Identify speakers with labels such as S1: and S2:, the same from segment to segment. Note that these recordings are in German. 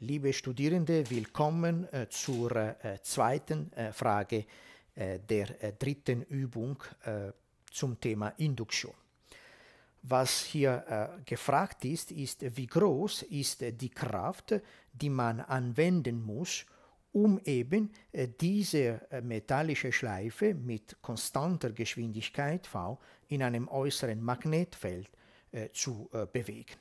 S1: Liebe Studierende, willkommen äh, zur äh, zweiten äh, Frage der dritten Übung zum Thema Induktion. Was hier gefragt ist, ist, wie groß ist die Kraft, die man anwenden muss, um eben diese metallische Schleife mit konstanter Geschwindigkeit v in einem äußeren Magnetfeld zu bewegen.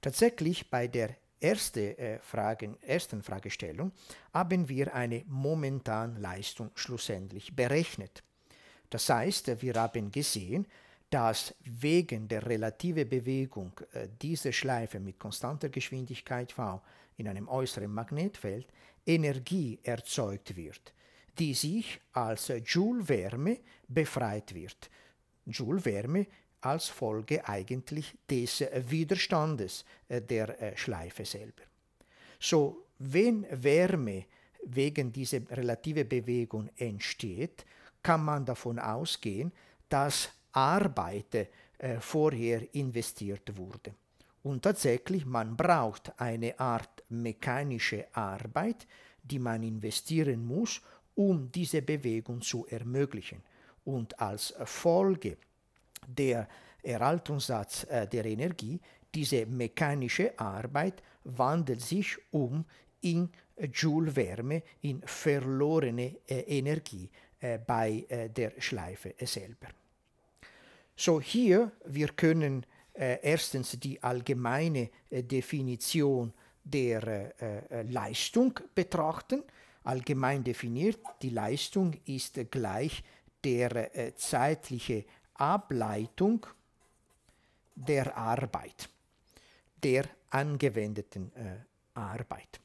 S1: Tatsächlich bei der erste, äh, Fragen, ersten Fragestellung haben wir eine Leistung schlussendlich berechnet. Das heißt, wir haben gesehen, dass wegen der relativen Bewegung äh, dieser Schleife mit konstanter Geschwindigkeit v in einem äußeren Magnetfeld Energie erzeugt wird, die sich als Joule-Wärme befreit wird. Joule-Wärme als Folge eigentlich des äh, Widerstandes äh, der äh, Schleife selber. So, wenn Wärme wegen dieser relativen Bewegung entsteht, kann man davon ausgehen, dass Arbeit äh, vorher investiert wurde. Und tatsächlich, man braucht eine Art mechanische Arbeit, die man investieren muss, um diese Bewegung zu ermöglichen. Und als Folge der Erhaltungssatz äh, der Energie, diese mechanische Arbeit wandelt sich um in Joule Wärme, in verlorene äh, Energie äh, bei der Schleife selber. So hier, wir können erstens die allgemeine Definition der Leistung betrachten. Allgemein definiert, die Leistung ist gleich der zeitliche Ableitung der Arbeit, der angewendeten äh, Arbeit.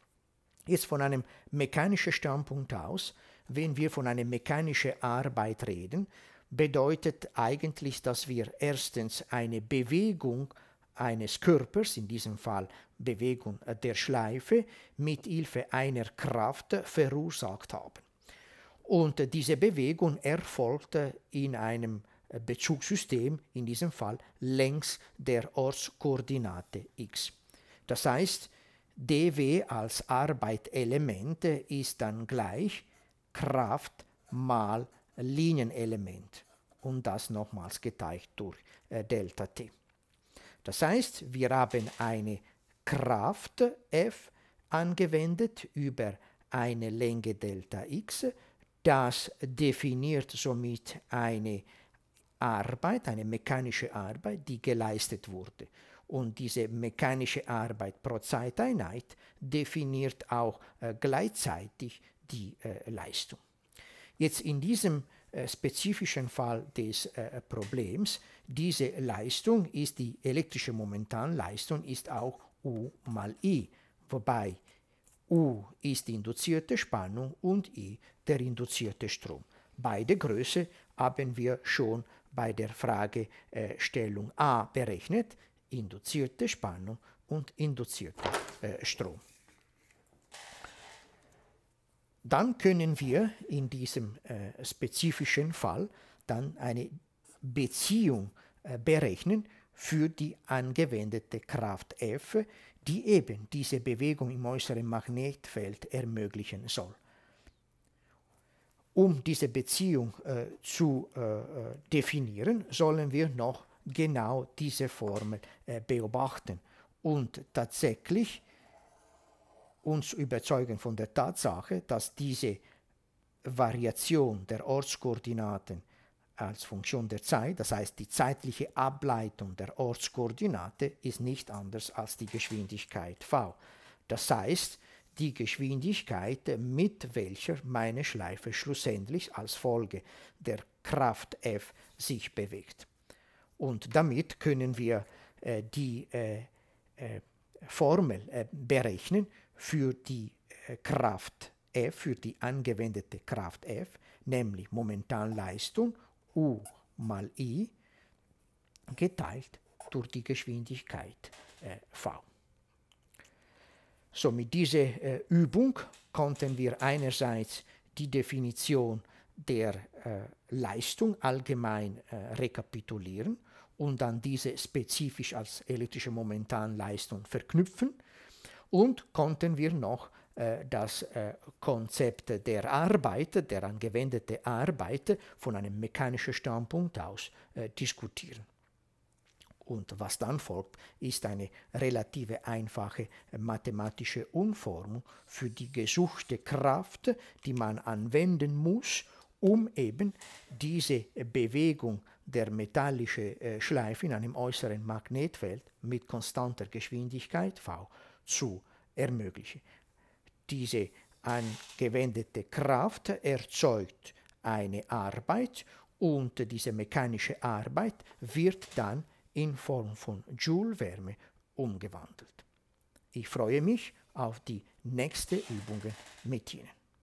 S1: Jetzt von einem mechanischen Standpunkt aus, wenn wir von einer mechanischen Arbeit reden, bedeutet eigentlich, dass wir erstens eine Bewegung eines Körpers, in diesem Fall Bewegung äh, der Schleife, mit Hilfe einer Kraft verursacht haben. Und äh, diese Bewegung erfolgte in einem Eh, Bezugssystem, in diesem Fall längs der Ortskoordinate x. Das heißt, dw als Arbeitelement ist dann gleich Kraft mal Linienelement und das nochmals geteilt durch äh, Delta t. Das heißt, wir haben eine Kraft F angewendet über eine Länge Delta x. Das definiert somit eine Arbeit, eine mechanische Arbeit, die geleistet wurde. Und diese mechanische Arbeit pro Zeiteinheit definiert auch äh, gleichzeitig die äh, Leistung. Jetzt in diesem äh, spezifischen Fall des äh, Problems, diese Leistung ist die elektrische Momentanleistung, ist auch U mal I, wobei U ist die induzierte Spannung und I der induzierte Strom. Beide Größe haben wir schon bei der Fragestellung A berechnet, induzierte Spannung und induzierter äh, Strom. Dann können wir in diesem äh, spezifischen Fall dann eine Beziehung äh, berechnen für die angewendete Kraft F, die eben diese Bewegung im äußeren Magnetfeld ermöglichen soll um diese Beziehung äh, zu äh, äh, definieren, sollen wir noch genau diese Formel äh, beobachten und tatsächlich uns überzeugen von der Tatsache, dass diese Variation der Ortskoordinaten als Funktion der Zeit, das heißt die zeitliche Ableitung der Ortskoordinate ist nicht anders als die Geschwindigkeit v. Das heißt, die Geschwindigkeit, mit welcher meine Schleife schlussendlich als Folge der Kraft F sich bewegt. Und damit können wir äh, die äh, äh, Formel äh, berechnen für die äh, Kraft F, für die angewendete Kraft F, nämlich Momentanleistung U mal I geteilt durch die Geschwindigkeit äh, V. So mit dieser äh, Übung konnten wir einerseits die Definition der äh, Leistung allgemein äh, rekapitulieren und dann diese spezifisch als elektrische Momentanleistung verknüpfen und konnten wir noch äh, das äh, Konzept der Arbeit, der angewendete Arbeit von einem mechanischen Standpunkt aus äh, diskutieren. Und was dann folgt, ist eine relative einfache äh, mathematische Umformung für die gesuchte Kraft, die man anwenden muss, um eben diese äh, Bewegung der metallischen äh, Schleife in einem äußeren Magnetfeld mit konstanter Geschwindigkeit v zu ermöglichen. Diese angewendete Kraft erzeugt eine Arbeit und diese mechanische Arbeit wird dann in Form von Joule-Wärme umgewandelt. Ich freue mich auf die nächste Übung mit Ihnen.